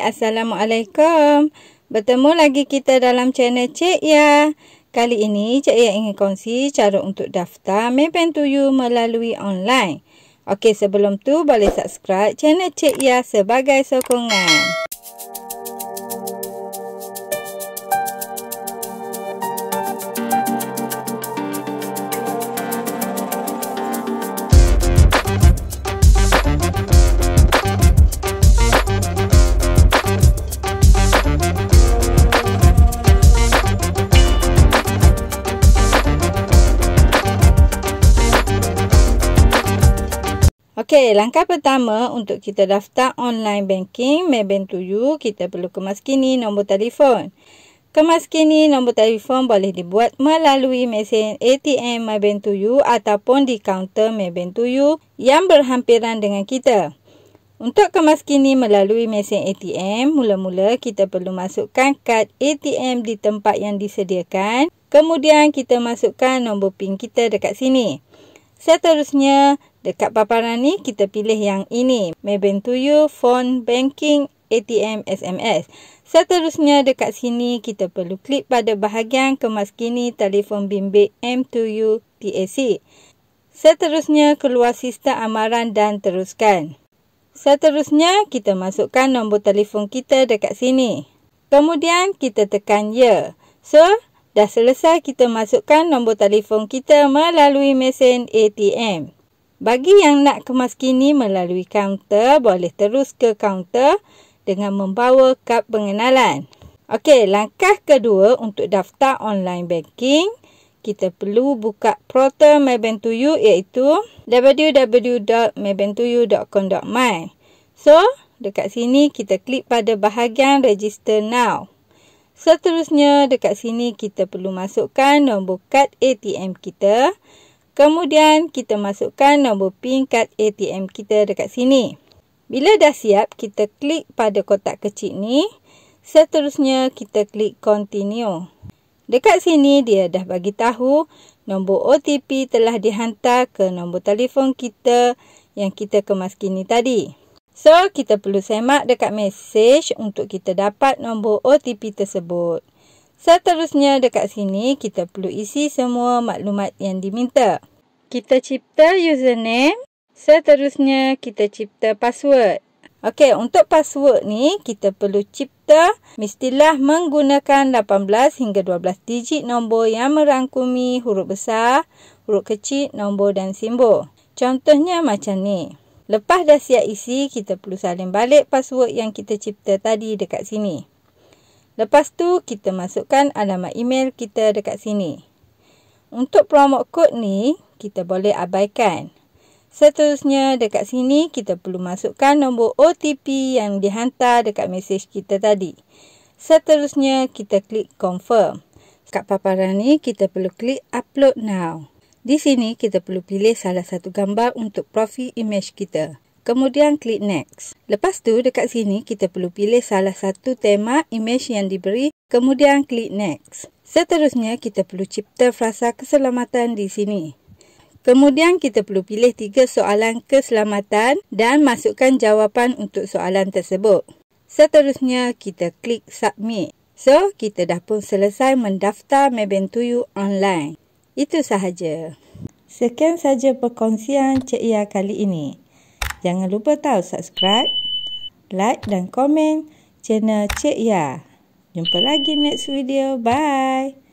Assalamualaikum. Bertemu lagi kita dalam channel Cik Ya. Kali ini Cik Ya ingin kongsi cara untuk daftar Maybank to You melalui online. Okey, sebelum tu boleh subscribe channel Cik Ya sebagai sokongan. Okey, langkah pertama untuk kita daftar online banking Maybank to you, kita perlu kemas kini nombor telefon. Kemas kini nombor telefon boleh dibuat melalui mesin ATM Maybank to you ataupun di kaunter Maybank to you yang berhampiran dengan kita. Untuk kemas kini melalui mesin ATM, mula-mula kita perlu masukkan kad ATM di tempat yang disediakan. Kemudian kita masukkan nombor PIN kita dekat sini. Seterusnya, Dekat paparan ni, kita pilih yang ini. Maybank to you, phone, banking, ATM, SMS. Seterusnya dekat sini kita perlu klik pada bahagian kemas kini telefon bimbit M2U TAC. Seterusnya keluar sistem amaran dan teruskan. Seterusnya kita masukkan nombor telefon kita dekat sini. Kemudian kita tekan ya. So, dah selesai kita masukkan nombor telefon kita melalui mesin ATM. Bagi yang nak kemas kini melalui kaunter, boleh terus ke kaunter dengan membawa kad pengenalan. Okey, langkah kedua untuk daftar online banking, kita perlu buka portal Maybank2u iaitu www.maybank2u.com.my. So, dekat sini kita klik pada bahagian register now. Seterusnya, dekat sini kita perlu masukkan nombor kad ATM Kita Kemudian kita masukkan nombor PIN kad ATM kita dekat sini. Bila dah siap, kita klik pada kotak kecil ni. Seterusnya kita klik continue. Dekat sini dia dah bagi tahu nombor OTP telah dihantar ke nombor telefon kita yang kita kemas kini tadi. So, kita perlu semak dekat message untuk kita dapat nombor OTP tersebut. Seterusnya dekat sini kita perlu isi semua maklumat yang diminta. Kita cipta username. Seterusnya kita cipta password. Okey, untuk password ni kita perlu cipta mestilah menggunakan 18 hingga 12 digit nombor yang merangkumi huruf besar, huruf kecil, nombor dan simbol. Contohnya macam ni. Lepas dah siap isi, kita perlu salin balik password yang kita cipta tadi dekat sini. Lepas tu kita masukkan alamat email kita dekat sini. Untuk promo code ni kita boleh abaikan. Seterusnya dekat sini kita perlu masukkan nombor OTP yang dihantar dekat mesej kita tadi. Seterusnya kita klik confirm. Kat paparan ni kita perlu klik upload now. Di sini kita perlu pilih salah satu gambar untuk profil image kita. Kemudian klik next. Lepas tu dekat sini kita perlu pilih salah satu tema image yang diberi. Kemudian klik next. Seterusnya kita perlu cipta frasa keselamatan di sini. Kemudian kita perlu pilih tiga soalan keselamatan dan masukkan jawapan untuk soalan tersebut. Seterusnya kita klik submit. So, kita dah pun selesai mendaftar you online. Itu sahaja. Sekian sahaja perkongsian Cik Ia kali ini. Jangan lupa tau subscribe, like dan komen channel Cik Ya. Jumpa lagi next video. Bye.